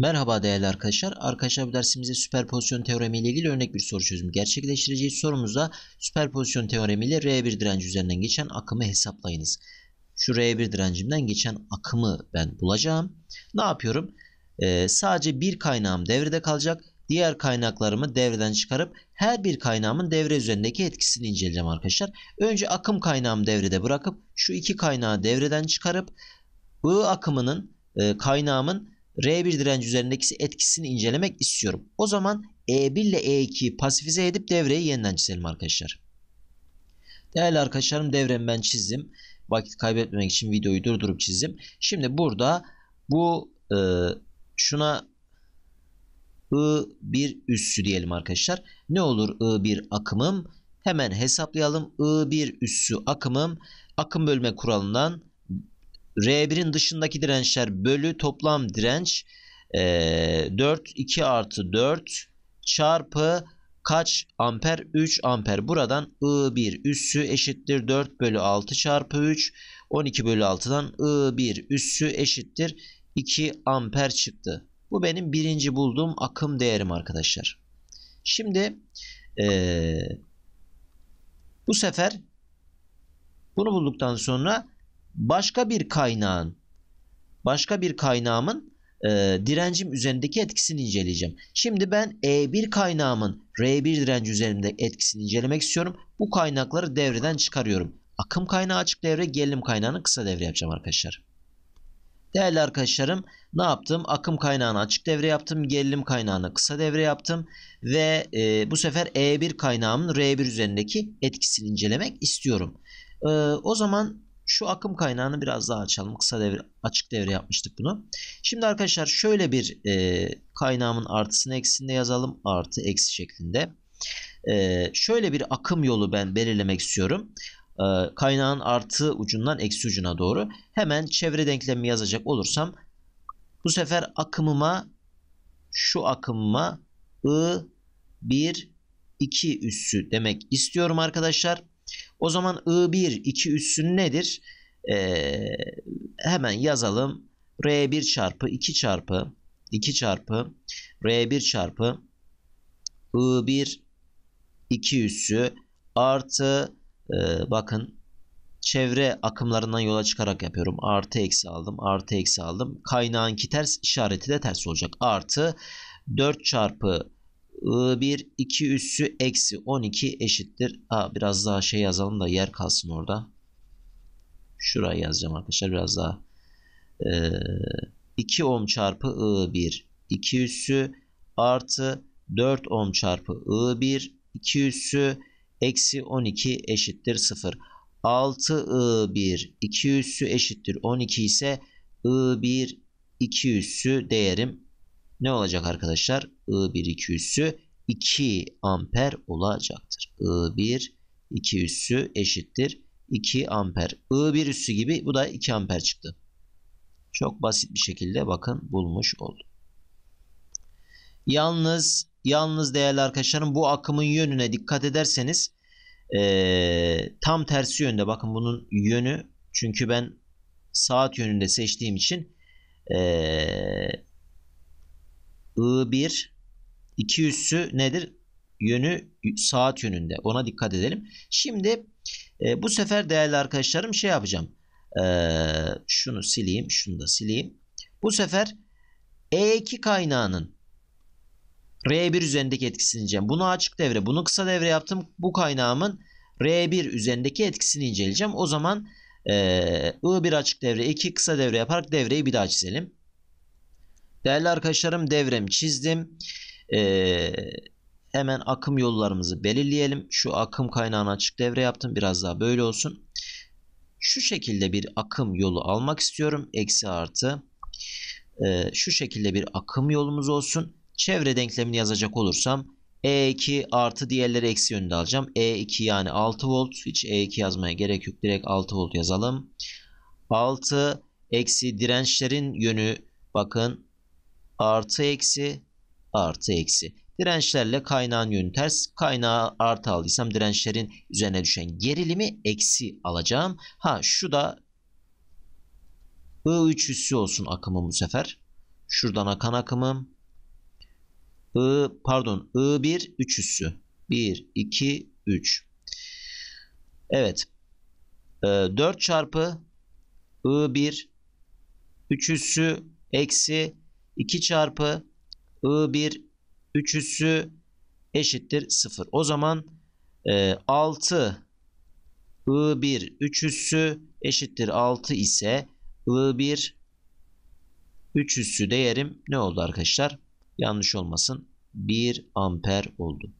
Merhaba değerli arkadaşlar. Arkadaşlar bu dersimizde süperpozisyon teoremi ile ilgili örnek bir soru çözümü gerçekleştireceğiz. Sorumuzda süperpozisyon teoremi ile R1 direnci üzerinden geçen akımı hesaplayınız. Şu R1 direncimden geçen akımı ben bulacağım. Ne yapıyorum? Ee, sadece bir kaynağım devrede kalacak. Diğer kaynaklarımı devreden çıkarıp her bir kaynağımın devre üzerindeki etkisini inceleyeceğim arkadaşlar. Önce akım kaynağımı devrede bırakıp şu iki kaynağı devreden çıkarıp I akımının e, kaynağımın R1 direnci üzerindeki etkisini incelemek istiyorum. O zaman E1 ile E2'yi pasifize edip devreyi yeniden çizelim arkadaşlar. Değerli arkadaşlarım devremi ben çizdim. Vakit kaybetmemek için videoyu durdurup çizdim. Şimdi burada bu e, şuna I1 üssü diyelim arkadaşlar. Ne olur I1 akımım? Hemen hesaplayalım. I1 üssü akımım akım bölme kuralından R1'in dışındaki dirençler bölü toplam direnç e, 4 2 artı 4 çarpı kaç amper? 3 amper. Buradan I1 üssü eşittir 4 bölü 6 çarpı 3. 12 bölü 6'dan I1 üssü eşittir 2 amper çıktı. Bu benim birinci bulduğum akım değerim arkadaşlar. Şimdi e, bu sefer bunu bulduktan sonra başka bir kaynağın başka bir kaynağımın e, direncim üzerindeki etkisini inceleyeceğim. Şimdi ben E1 kaynağımın R1 direnci üzerinde etkisini incelemek istiyorum. Bu kaynakları devreden çıkarıyorum. Akım kaynağı açık devre, gerilim kaynağını kısa devre yapacağım arkadaşlar. Değerli arkadaşlarım ne yaptım? Akım kaynağını açık devre yaptım. Gerilim kaynağını kısa devre yaptım. Ve e, bu sefer E1 kaynağımın R1 üzerindeki etkisini incelemek istiyorum. E, o zaman şu akım kaynağını biraz daha açalım. Kısa devre, açık devre yapmıştık bunu. Şimdi arkadaşlar şöyle bir e, kaynağımın artısını eksinde yazalım. Artı eksi şeklinde. E, şöyle bir akım yolu ben belirlemek istiyorum. E, kaynağın artı ucundan eksi ucuna doğru. Hemen çevre denklemi yazacak olursam bu sefer akımıma şu akımıma I 1 2 üssü demek istiyorum arkadaşlar. O zaman I1, 2 üssün nedir? Ee, hemen yazalım. R1 çarpı 2 çarpı 2 çarpı R1 çarpı I1 2 üssü artı e, bakın çevre akımlarından yola çıkarak yapıyorum. Artı eksi aldım. Artı eksi aldım. Kaynağın ki ters işareti de ters olacak. Artı 4 çarpı 1 2 üssü eksi 12 eşittir. Aa, biraz daha şey yazalım da yer kalsın orada. Şuraya yazacağım arkadaşlar biraz daha. Ee, 2 ohm çarpı I1 2 üssü artı 4 ohm çarpı I1 2 üssü eksi 12 eşittir 0. 6 I1 2 üssü eşittir 12 ise I1 2 üssü değerim ne olacak arkadaşlar? I1 2 üssü 2 amper olacaktır. I1 2 üssü eşittir 2 amper. I1 üssü gibi bu da 2 amper çıktı. Çok basit bir şekilde bakın bulmuş oldum. Yalnız yalnız değerli arkadaşlarım bu akımın yönüne dikkat ederseniz ee, tam tersi yönde bakın bunun yönü çünkü ben saat yönünde seçtiğim için ee, I1 iki üssü nedir? Yönü saat yönünde. Ona dikkat edelim. Şimdi e, bu sefer değerli arkadaşlarım şey yapacağım. E, şunu sileyim. Şunu da sileyim. Bu sefer E2 kaynağının R1 üzerindeki etkisini inceleyeceğim. Bunu açık devre, bunu kısa devre yaptım. Bu kaynağımın R1 üzerindeki etkisini inceleyeceğim. O zaman e, I1 açık devre, 2 kısa devre yaparak devreyi bir daha çizelim. Değerli arkadaşlarım devrem çizdim. Ee, hemen akım yollarımızı belirleyelim. Şu akım kaynağına açık devre yaptım. Biraz daha böyle olsun. Şu şekilde bir akım yolu almak istiyorum. Eksi artı. Ee, şu şekilde bir akım yolumuz olsun. Çevre denklemini yazacak olursam E2 artı diğerleri eksi yönünde alacağım. E2 yani 6 volt. Hiç E2 yazmaya gerek yok. Direkt 6 volt yazalım. 6 eksi dirençlerin yönü bakın artı eksi artı eksi. Dirençlerle kaynağın yönü ters. Kaynağı artı aldıysam dirençlerin üzerine düşen gerilimi eksi alacağım. Ha şu da I3 üssü olsun akımım bu sefer. Şuradan akan akımım. I, pardon I1 3 üssü. 1, 2, 3. Evet. 4 ee, çarpı I1 3 üssü eksi 2 çarpı I1 3 üssü eşittir 0. O zaman e, 6 I1 3 üssü eşittir 6 ise I1 3 üssü değerim ne oldu arkadaşlar? Yanlış olmasın. 1 amper oldu.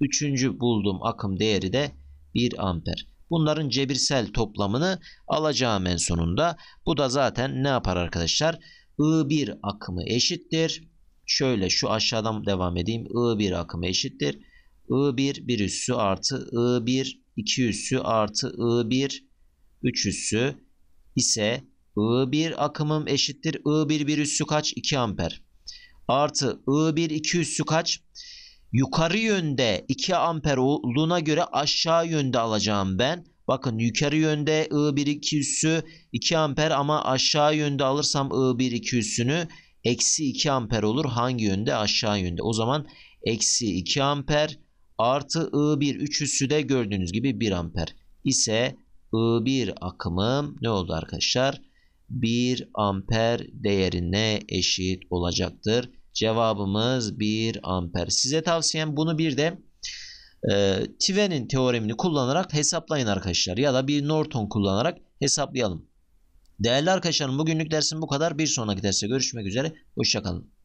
Üçüncü bulduğum akım değeri de 1 amper. Bunların cebirsel toplamını alacağım en sonunda. Bu da zaten ne yapar arkadaşlar? I1 akımı eşittir. Şöyle şu aşağıdan devam edeyim. I1 akımı eşittir. I1 bir üssü artı I1 iki üssü artı I1 üç üssü ise I1 akımım eşittir. I1 bir üssü kaç? 2 amper. Artı I1 iki üssü kaç? Yukarı yönde 2 amper olduğuna göre aşağı yönde alacağım ben. Bakın yukarı yönde I1 2 üssü 2 amper ama aşağı yönde alırsam I1 2 üssünü eksi 2 amper olur. Hangi yönde? Aşağı yönde. O zaman eksi 2 amper artı I1 3 üssü de gördüğünüz gibi 1 amper ise I1 akımım ne oldu arkadaşlar? 1 amper değerine eşit olacaktır. Cevabımız 1 amper. Size tavsiyem bunu bir de e, Tiven'in teoremini kullanarak hesaplayın arkadaşlar. Ya da bir Norton kullanarak hesaplayalım. Değerli arkadaşlarım bugünlük dersim bu kadar. Bir sonraki derste görüşmek üzere. Hoşçakalın.